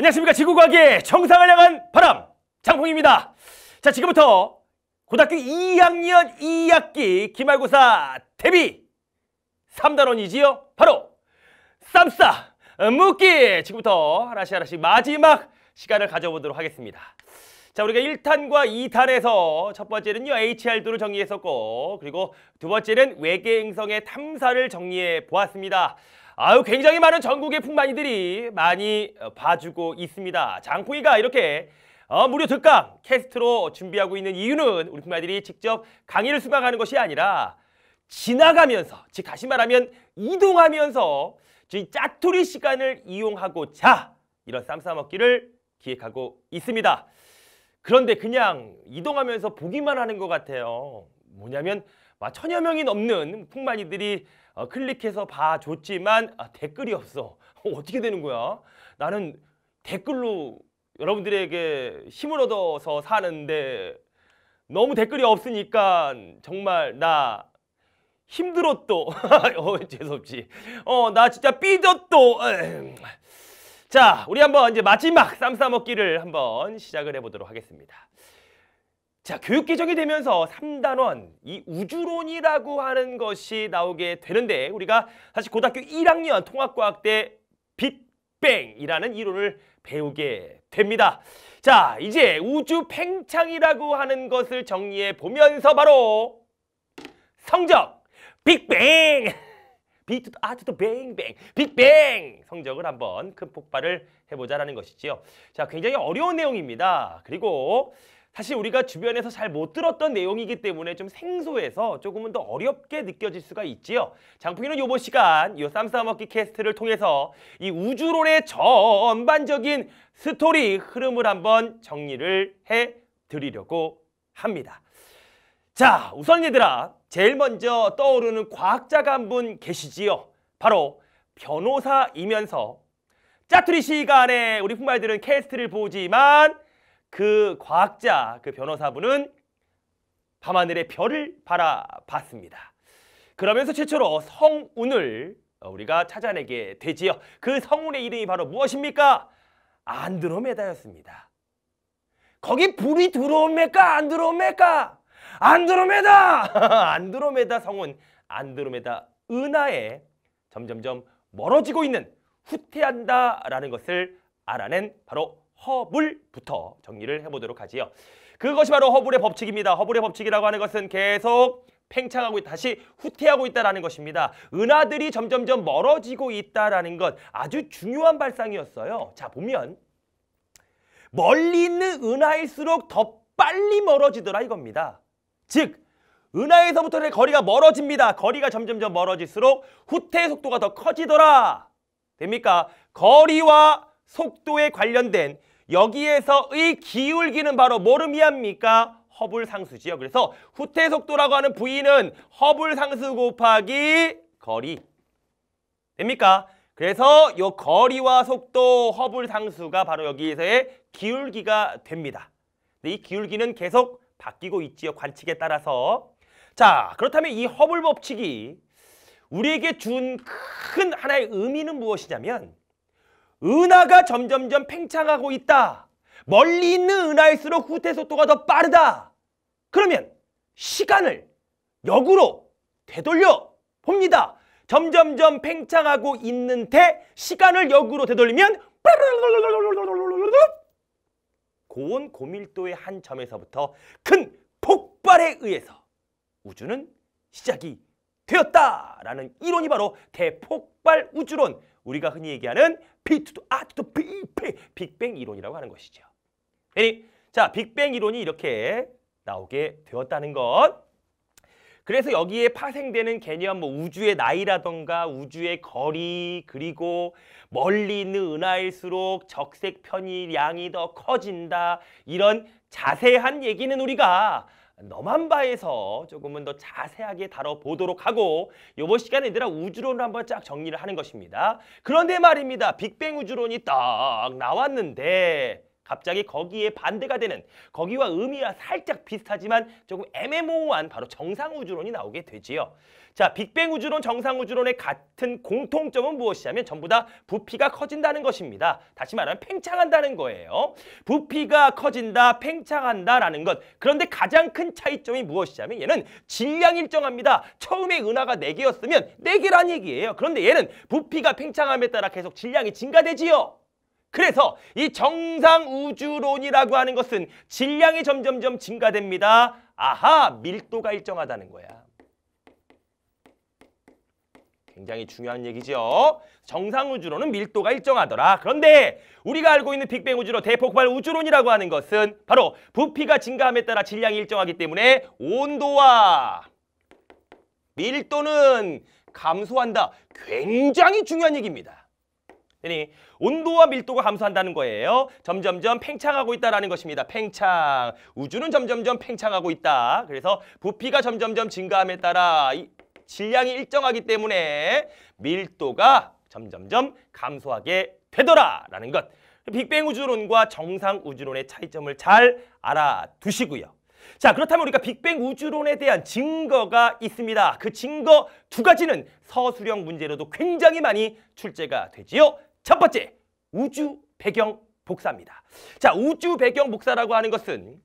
안녕하십니까 지구과학의 정상을 향한 바람 장풍입니다 자 지금부터 고등학교 2학년 2학기 기말고사 대비 3단원이지요 바로 쌈싸 묻기 지금부터 하나씩 하나씩 마지막 시간을 가져보도록 하겠습니다 자 우리가 1탄과 2탄에서 첫 번째는요 HR도를 정리했었고 그리고 두 번째는 외계 행성의 탐사를 정리해 보았습니다 아유 굉장히 많은 전국의 풍만이들이 많이 어, 봐주고 있습니다. 장콩이가 이렇게 어, 무료 특강 캐스트로 준비하고 있는 이유는 우리 풍만이들이 직접 강의를 수강하는 것이 아니라 지나가면서 즉 다시 말하면 이동하면서 이 짜투리 시간을 이용하고자 이런 쌈싸먹기를 기획하고 있습니다. 그런데 그냥 이동하면서 보기만 하는 것 같아요. 뭐냐면 천여 명이 넘는 풍만이들이 어, 클릭해서 봐줬지만 아, 댓글이 없어. 어, 어떻게 되는 거야? 나는 댓글로 여러분들에게 힘을 얻어서 사는데 너무 댓글이 없으니까 정말 나 힘들었또 어, 재수없지 어나 진짜 삐졌또 자 우리 한번 이제 마지막 쌈싸먹기를 한번 시작을 해보도록 하겠습니다 자, 교육 개정이 되면서 3단원, 이 우주론이라고 하는 것이 나오게 되는데 우리가 사실 고등학교 1학년 통합과학 때 빅뱅이라는 이론을 배우게 됩니다. 자, 이제 우주 팽창이라고 하는 것을 정리해 보면서 바로 성적 빅뱅 비트 아트도 뱅뱅 빅뱅 성적을 한번 큰 폭발을 해보자라는 것이지요. 자, 굉장히 어려운 내용입니다. 그리고 사실 우리가 주변에서 잘 못 들었던 내용이기 때문에 좀 생소해서 조금은 더 어렵게 느껴질 수가 있지요. 장풍이는 요번 시간 요 쌈싸먹기 캐스트를 통해서 이 우주론의 전반적인 스토리 흐름을 한번 정리를 해 드리려고 합니다. 자, 우선 얘들아 제일 먼저 떠오르는 과학자가 한분 계시지요. 바로 변호사이면서 짜투리 시간에 우리 품발들은 캐스트를 보지만 그 과학자, 그 변호사분은 밤하늘의 별을 바라봤습니다. 그러면서 최초로 성운을 우리가 찾아내게 되지요. 그 성운의 이름이 바로 무엇입니까? 안드로메다였습니다. 거기 불이 들어옵니까? 안들어옵니 안드로메다! 안드로메다 성운, 안드로메다 은하에 점점점 멀어지고 있는 후퇴한다라는 것을 알아낸 바로 허블부터 정리를 해보도록 하지요. 그것이 바로 허블의 법칙입니다. 허블의 법칙이라고 하는 것은 계속 팽창하고 있다, 다시 후퇴하고 있다는 것입니다. 은하들이 점점점 멀어지고 있다는 것 아주 중요한 발상이었어요. 자 보면 멀리 있는 은하일수록 더 빨리 멀어지더라 이겁니다. 즉 은하에서부터의 거리가 멀어집니다. 거리가 점점점 멀어질수록 후퇴 속도가 더 커지더라. 됩니까? 거리와 속도에 관련된 여기에서의 기울기는 바로 뭘 의미합니까? 허블 상수지요. 그래서 후퇴 속도라고 하는 부위는 허블 상수 곱하기 거리. 됩니까? 그래서 요 거리와 속도 허블 상수가 바로 여기에서의 기울기가 됩니다. 근데 이 기울기는 계속 바뀌고 있지요. 관측에 따라서. 자, 그렇다면 이 허블 법칙이 우리에게 준 큰 하나의 의미는 무엇이냐면 은하가 점점점 팽창하고 있다. 멀리 있는 은하일수록 후퇴 속도가 더 빠르다. 그러면 시간을 역으로 되돌려 봅니다. 점점점 팽창하고 있는데 시간을 역으로 되돌리면 고온 고밀도의 한 점에서부터 큰 폭발에 의해서 우주는 시작이 되었다라는 이론이 바로 대폭발 우주론 우리가 흔히 얘기하는 피투도 아투도 피페 빅뱅 이론이라고 하는 것이죠. 그니자 빅뱅 이론이 이렇게 나오게 되었다는 것. 그래서 여기에 파생되는 개념 뭐 우주의 나이라던가 우주의 거리 그리고 멀리 있는 은하일수록 적색 편이 양이 더 커진다 이런 자세한 얘기는 우리가 너만바에서 조금은 더 자세하게 다뤄보도록 하고 이번 시간에 얘들아 우주론을 한번 쫙 정리를 하는 것입니다. 그런데 말입니다. 빅뱅 우주론이 딱 나왔는데 갑자기 거기에 반대가 되는 거기와 의미와 살짝 비슷하지만 조금 애매모호한 바로 정상 우주론이 나오게 되지요. 자, 빅뱅 우주론, 정상 우주론의 같은 공통점은 무엇이냐면 전부 다 부피가 커진다는 것입니다. 다시 말하면 팽창한다는 거예요. 부피가 커진다, 팽창한다라는 것. 그런데 가장 큰 차이점이 무엇이냐면 얘는 질량 일정합니다. 처음에 은하가 네개였으면네개란 얘기예요. 그런데 얘는 부피가 팽창함에 따라 계속 질량이 증가되지요. 그래서 이 정상 우주론이라고 하는 것은 질량이 점점점 증가됩니다. 아하, 밀도가 일정하다는 거야. 굉장히 중요한 얘기죠. 정상 우주로는 밀도가 일정하더라. 그런데 우리가 알고 있는 빅뱅 우주로 대폭발 우주론이라고 하는 것은 바로 부피가 증가함에 따라 질량이 일정하기 때문에 온도와 밀도는 감소한다. 굉장히 중요한 얘기입니다. 그러니 온도와 밀도가 감소한다는 거예요. 점점점 팽창하고 있다는 것입니다. 팽창. 우주는 점점점 팽창하고 있다. 그래서 부피가 점점점 증가함에 따라 질량이 일정하기 때문에 밀도가 점점점 감소하게 되더라라는 것. 빅뱅 우주론과 정상 우주론의 차이점을 잘 알아두시고요. 자 그렇다면 우리가 빅뱅 우주론에 대한 증거가 있습니다. 그 증거 두 가지는 서술형 문제로도 굉장히 많이 출제가 되지요. 첫 번째, 우주 배경 복사입니다. 자 우주 배경 복사라고 하는 것은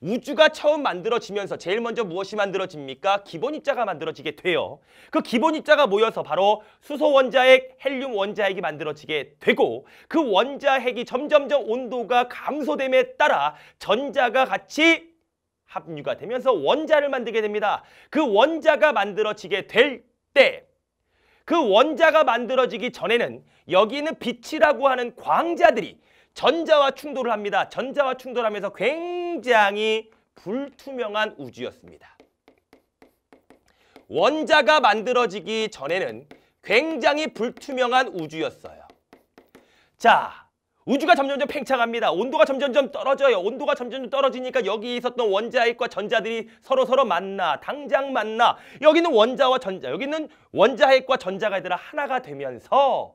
우주가 처음 만들어지면서 제일 먼저 무엇이 만들어집니까? 기본 입자가 만들어지게 돼요. 그 기본 입자가 모여서 바로 수소 원자핵, 헬륨 원자핵이 만들어지게 되고 그 원자핵이 점점점 온도가 감소됨에 따라 전자가 같이 합류가 되면서 원자를 만들게 됩니다. 그 원자가 만들어지게 될 때 그 원자가 만들어지기 전에는 여기 있는 빛이라고 하는 광자들이 전자와 충돌을 합니다. 전자와 충돌하면서 굉장히 불투명한 우주였습니다. 원자가 만들어지기 전에는 굉장히 불투명한 우주였어요. 자, 우주가 점점점 팽창합니다. 온도가 점점점 떨어져요. 온도가 점점점 떨어지니까 여기 있었던 원자핵과 전자들이 서로서로 서로 만나, 당장 만나. 여기는 원자와 전자, 여기는 원자핵과 전자가 얘들아 하나가 되면서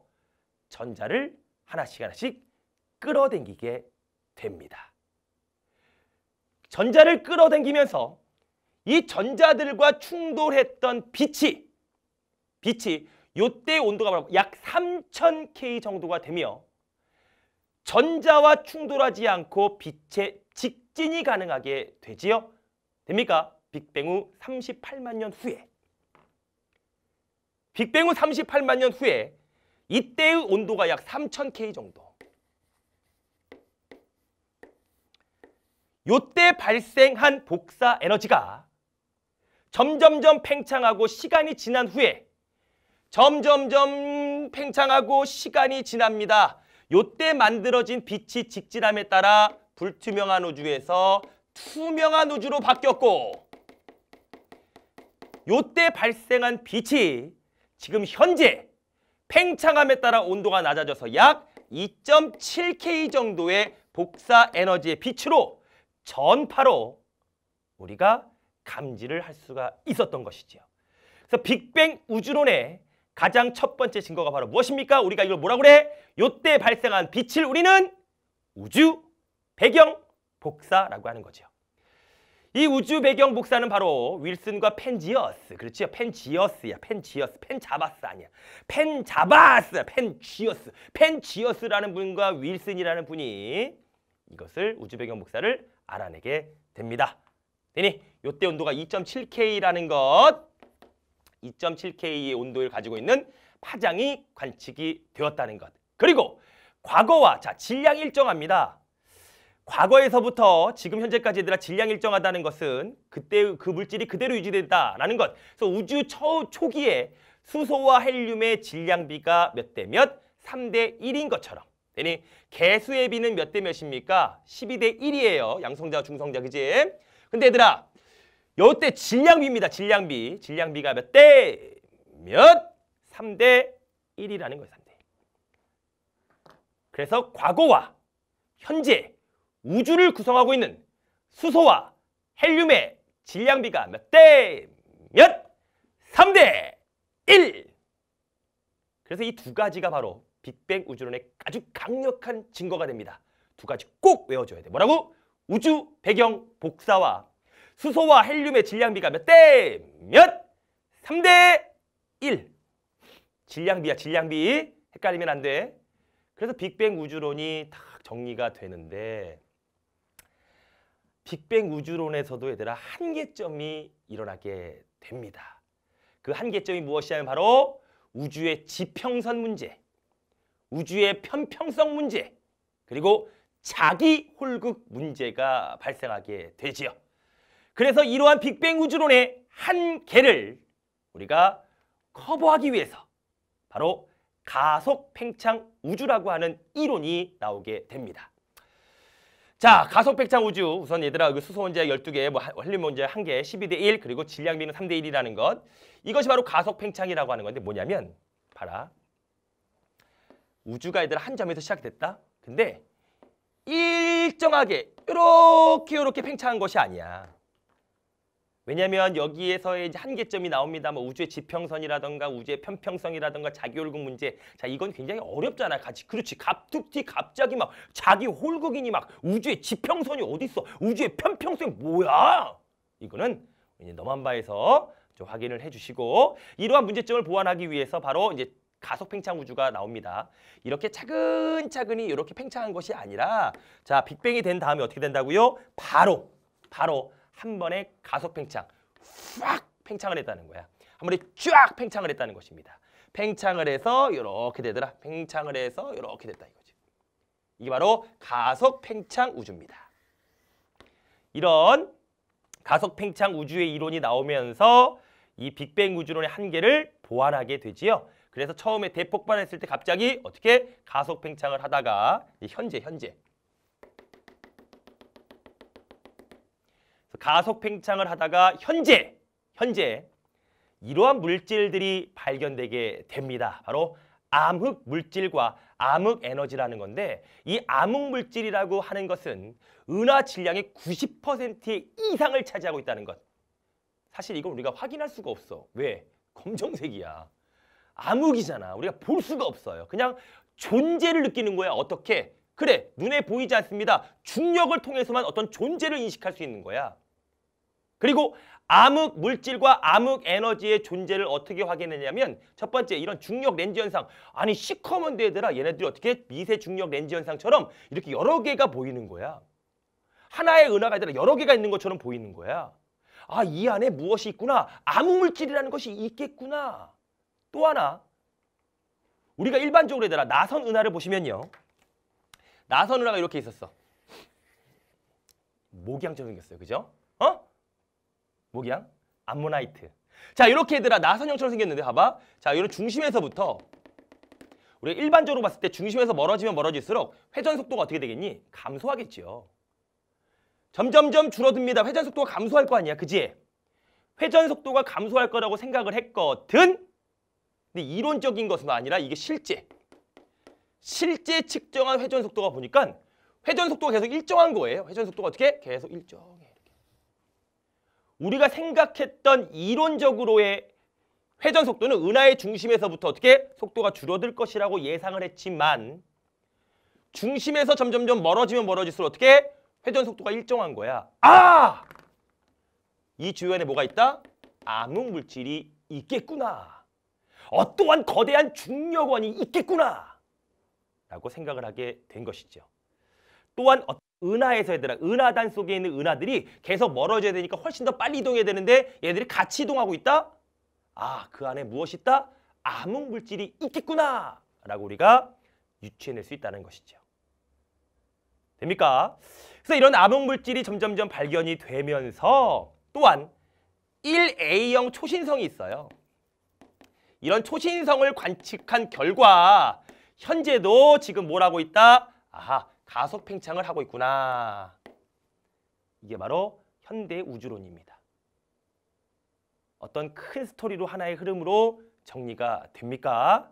전자를 하나씩 하나씩 끌어당기게 됩니다. 전자를 끌어당기면서 이 전자들과 충돌했던 빛이 빛이 요때 온도가 약 3000K 정도가 되며 전자와 충돌하지 않고 빛의 직진이 가능하게 되지요. 됩니까? 빅뱅 후 38만 년 후에 빅뱅 후 38만 년 후에 이때의 온도가 약 3000K 정도 요때 발생한 복사 에너지가 점점점 팽창하고 시간이 지난 후에 점점점 팽창하고 시간이 지납니다. 요때 만들어진 빛이 직진함에 따라 불투명한 우주에서 투명한 우주로 바뀌었고 요때 발생한 빛이 지금 현재 팽창함에 따라 온도가 낮아져서 약 2.7K 정도의 복사 에너지의 빛으로 전파로 우리가 감지를 할 수가 있었던 것이지요. 그래서 빅뱅 우주론의 가장 첫 번째 증거가 바로 무엇입니까? 우리가 이걸 뭐라고 그래? 요때 발생한 빛을 우리는 우주 배경 복사라고 하는 거죠. 이 우주 배경 복사는 바로 윌슨과 펜지어스, 그렇죠? 펜지어스야, 펜지어스, 펜자바스 아니야. 펜자바스, 펜지어스, 펜지어스라는 분과 윌슨이라는 분이 이것을 우주 배경 복사를 알아내게 됩니다. 되니 요때 온도가 2.7K라는 것 2.7K의 온도를 가지고 있는 파장이 관측이 되었다는 것. 그리고 과거와 자 질량 일정합니다. 과거에서부터 지금 현재까지 얘들아 질량 일정하다는 것은 그때 그 물질이 그대로 유지됐다라는 것. 그래서 우주 초, 초기에 수소와 헬륨의 질량비가 몇 대 몇? 3대 1인 것처럼 얘니 개수의 비는 몇 대 몇입니까? 12대 1이에요. 양성자, 중성자, 그지? 근데 얘들아, 요때 질량비입니다. 질량비. 질량비가 몇 대? 몇? 3대 1이라는 거예요. 3대 그래서 과거와 현재 우주를 구성하고 있는 수소와 헬륨의 질량비가 몇 대 몇? 3대 1! 그래서 이 두 가지가 바로 빅뱅 우주론의 아주 강력한 증거가 됩니다. 두 가지 꼭 외워줘야 돼. 뭐라고? 우주 배경 복사와 수소와 헬륨의 질량비가 몇 대 몇? 3대 1. 질량비야 질량비. 헷갈리면 안 돼. 그래서 빅뱅 우주론이 딱 정리가 되는데 빅뱅 우주론에서도 얘들아 한계점이 일어나게 됩니다. 그 한계점이 무엇이냐면 바로 우주의 지평선 문제. 우주의 편평성 문제, 그리고 자기 홀극 문제가 발생하게 되지요. 그래서 이러한 빅뱅 우주론의 한계를 우리가 커버하기 위해서 바로 가속 팽창 우주라고 하는 이론이 나오게 됩니다. 자, 가속 팽창 우주. 우선 얘들아, 그 수소 원자 12개, 뭐 헬륨 원자 1개, 12대 1, 그리고 질량비는 3대 1이라는 것. 이것이 바로 가속 팽창이라고 하는 건데 뭐냐면 봐라. 우주가 얘들아 한 점에서 시작됐다? 근데 일정하게 이렇게 이렇게 팽창한 것이 아니야. 왜냐하면 여기에서의 이제 한계점이 나옵니다. 뭐 우주의 지평선이라든가 우주의 편평성이라든가 자기 홀국 문제. 자 이건 굉장히 어렵잖아. 같이 그렇지. 갑툭튀 갑자기 막 자기 홀국이니 막 우주의 지평선이 어디 있어? 우주의 편평성 뭐야? 이거는 이제 너만 봐에서좀 확인을 해주시고 이러한 문제점을 보완하기 위해서 바로 이제 가속 팽창 우주가 나옵니다. 이렇게 차근차근히 이렇게 팽창한 것이 아니라 자 빅뱅이 된 다음에 어떻게 된다고요? 바로 바로 한 번에 가속 팽창 확 팽창을 했다는 거야. 한 번에 쫙 팽창을 했다는 것입니다. 팽창을 해서 이렇게 되더라. 팽창을 해서 이렇게 됐다 이거지. 이게 바로 가속 팽창 우주입니다. 이런 가속 팽창 우주의 이론이 나오면서 이 빅뱅 우주론의 한계를 보완하게 되지요. 그래서 처음에 대폭발했을 때 갑자기 어떻게 가속 팽창을 하다가 현재 현재 가속 팽창을 하다가 현재 현재 이러한 물질들이 발견되게 됩니다. 바로 암흑 물질과 암흑 에너지라는 건데 이 암흑 물질이라고 하는 것은 은하 질량의 90% 이상을 차지하고 있다는 것. 사실 이걸 우리가 확인할 수가 없어. 왜? 검정색이야. 암흑이잖아. 우리가 볼 수가 없어요. 그냥 존재를 느끼는 거야. 어떻게? 그래, 눈에 보이지 않습니다. 중력을 통해서만 어떤 존재를 인식할 수 있는 거야. 그리고 암흑 물질과 암흑 에너지의 존재를 어떻게 확인했냐면 첫 번째 이런 중력 렌즈 현상 아니 시커먼데 얘들아 얘네들이 어떻게 미세 중력 렌즈 현상처럼 이렇게 여러 개가 보이는 거야 하나의 은하가 아니라 여러 개가 있는 것처럼 보이는 거야 아 이 안에 무엇이 있구나 암흑 물질이라는 것이 있겠구나 또 하나 우리가 일반적으로 얘들아 나선 은하를 보시면요. 나선 은하가 이렇게 있었어. 모기향처럼 생겼어요. 그죠? 어? 모기향? 암모나이트. 자 이렇게 얘들아 나선형처럼 생겼는데 봐봐. 자 이런 중심에서부터 우리가 일반적으로 봤을 때 중심에서 멀어지면 멀어질수록 회전 속도가 어떻게 되겠니? 감소하겠지요. 점점점 줄어듭니다. 회전 속도가 감소할 거 아니야. 그지? 회전 속도가 감소할 거라고 생각을 했거든 근데 이론적인 것은 아니라 이게 실제 실제 측정한 회전 속도가 보니까 회전 속도가 계속 일정한 거예요. 회전 속도가 어떻게? 계속 일정해. 이렇게. 우리가 생각했던 이론적으로의 회전 속도는 은하의 중심에서부터 어떻게 속도가 줄어들 것이라고 예상을 했지만 중심에서 점점점 멀어지면 멀어질수록 어떻게 회전 속도가 일정한 거야. 아! 이 주변에 뭐가 있다? 암흑 물질이 있겠구나. 어떠한 거대한 중력원이 있겠구나 라고 생각을 하게 된 것이죠. 또한 은하에서 얘들아 은하단 속에 있는 은하들이 계속 멀어져야 되니까 훨씬 더 빨리 이동해야 되는데 얘들이 같이 이동하고 있다? 아 그 안에 무엇이 있다? 암흑물질이 있겠구나 라고 우리가 유추해낼 수 있다는 것이죠. 됩니까? 그래서 이런 암흑물질이 점점점 발견이 되면서 또한 1A형 초신성이 있어요. 이런 초신성을 관측한 결과 현재도 지금 뭘 하고 있다? 아하, 가속 팽창을 하고 있구나. 이게 바로 현대 우주론입니다. 어떤 큰 스토리로 하나의 흐름으로 정리가 됩니까?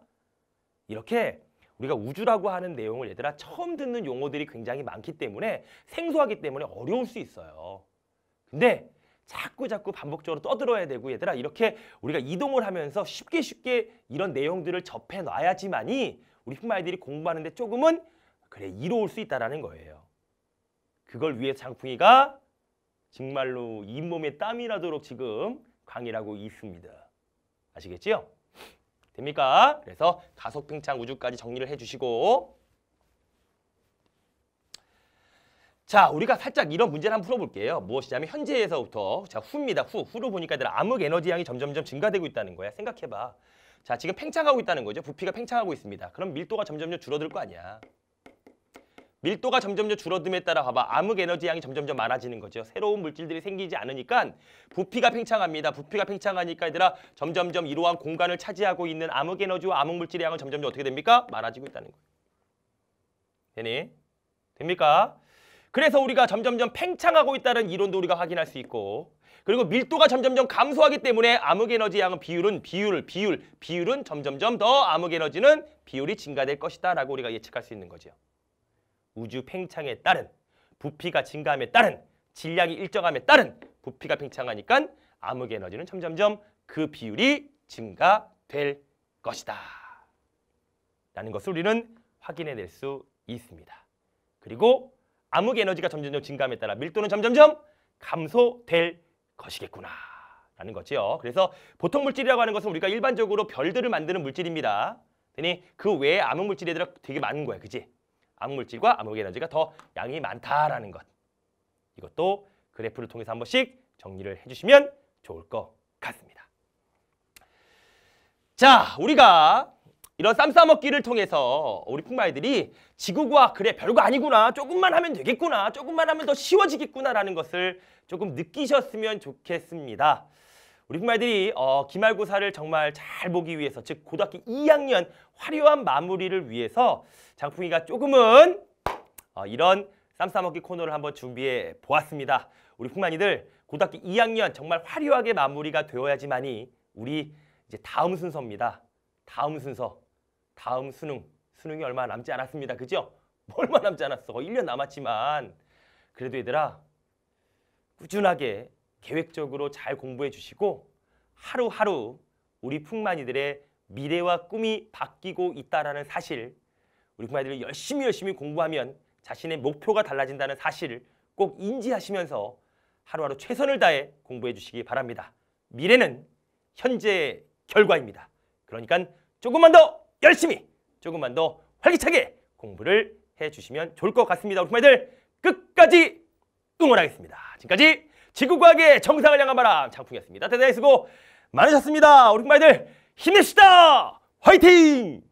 이렇게 우리가 우주라고 하는 내용을 얘들아 처음 듣는 용어들이 굉장히 많기 때문에 생소하기 때문에 어려울 수 있어요. 근데 자꾸 자꾸 반복적으로 떠들어야 되고 얘들아 이렇게 우리가 이동을 하면서 쉽게 쉽게 이런 내용들을 접해 놔야지만이 우리 흑마이들이 공부하는데 조금은 그래 이로울 수 있다라는 거예요. 그걸 위해 장풍이가 정말로 잇몸에 땀이 나도록 지금 강의라고 있습니다. 아시겠지요? 됩니까? 그래서 가속팽창 우주까지 정리를 해주시고 자, 우리가 살짝 이런 문제를 한번 풀어볼게요. 무엇이냐면 현재에서부터 자 후입니다. 후 후로 보니까 암흑 에너지 양이 점점점 증가되고 있다는 거야. 생각해봐. 자, 지금 팽창하고 있다는 거죠. 부피가 팽창하고 있습니다. 그럼 밀도가 점점점 줄어들 거 아니야. 밀도가 점점점 줄어듦에 따라 봐봐. 암흑 에너지 양이 점점점 많아지는 거죠. 새로운 물질들이 생기지 않으니까 부피가 팽창합니다. 부피가 팽창하니까 얘들아 점점점 이러한 공간을 차지하고 있는 암흑 에너지와 암흑 물질의 양은 점점 어떻게 됩니까? 많아지고 있다는 거예요. 되니? 됩니까? 그래서 우리가 점점점 팽창하고 있다는 이론도 우리가 확인할 수 있고 그리고 밀도가 점점점 감소하기 때문에 암흑에너지 양은 비율은 비율, 비율, 비율은 점점점 더 암흑에너지는 비율이 증가될 것이다 라고 우리가 예측할 수 있는 거죠. 우주 팽창에 따른 부피가 증가함에 따른 질량이 일정함에 따른 부피가 팽창하니까 암흑에너지는 점점점 그 비율이 증가될 것이다. 라는 것을 우리는 확인해낼 수 있습니다. 그리고 암흑 에너지가 점점점 증감에 따라 밀도는 점점점 감소될 것이겠구나. 라는 거지요. 그래서 보통 물질이라고 하는 것은 우리가 일반적으로 별들을 만드는 물질입니다. 그러니 그 외에 암흑 물질이 되게 많은 거야. 그지? 암흑 물질과 암흑 에너지가 더 양이 많다라는 것. 이것도 그래프를 통해서 한 번씩 정리를 해주시면 좋을 것 같습니다. 자, 우리가 이런 쌈싸먹기를 통해서 우리 풍마이들이 지구과학 그래 별거 아니구나 조금만 하면 되겠구나 조금만 하면 더 쉬워지겠구나라는 것을 조금 느끼셨으면 좋겠습니다. 우리 풍마이들이 어, 기말고사를 정말 잘 보기 위해서 즉 고등학교 2학년 화려한 마무리를 위해서 장풍이가 조금은 어, 이런 쌈싸먹기 코너를 한번 준비해 보았습니다. 우리 풍마이들 고등학교 2학년 정말 화려하게 마무리가 되어야지만이 우리 이제 다음 순서입니다. 다음 순서 다음 수능, 수능이 얼마 남지 않았습니다. 그죠? 뭐 얼마 남지 않았어. 1년 남았지만 그래도 얘들아 꾸준하게 계획적으로 잘 공부해 주시고 하루하루 우리 풍만이들의 미래와 꿈이 바뀌고 있다라는 사실 우리 풍만이들이 열심히 열심히 공부하면 자신의 목표가 달라진다는 사실을 꼭 인지하시면서 하루하루 최선을 다해 공부해 주시기 바랍니다. 미래는 현재의 결과입니다. 그러니까 조금만 더 열심히 조금만 더 활기차게 공부를 해주시면 좋을 것 같습니다. 우리 부모님들 끝까지 응원하겠습니다. 지금까지 지구과학의 정상을 향한 바람 장풍이었습니다. 대단히 수고 많으셨습니다. 우리 부모님들 힘내시다 화이팅!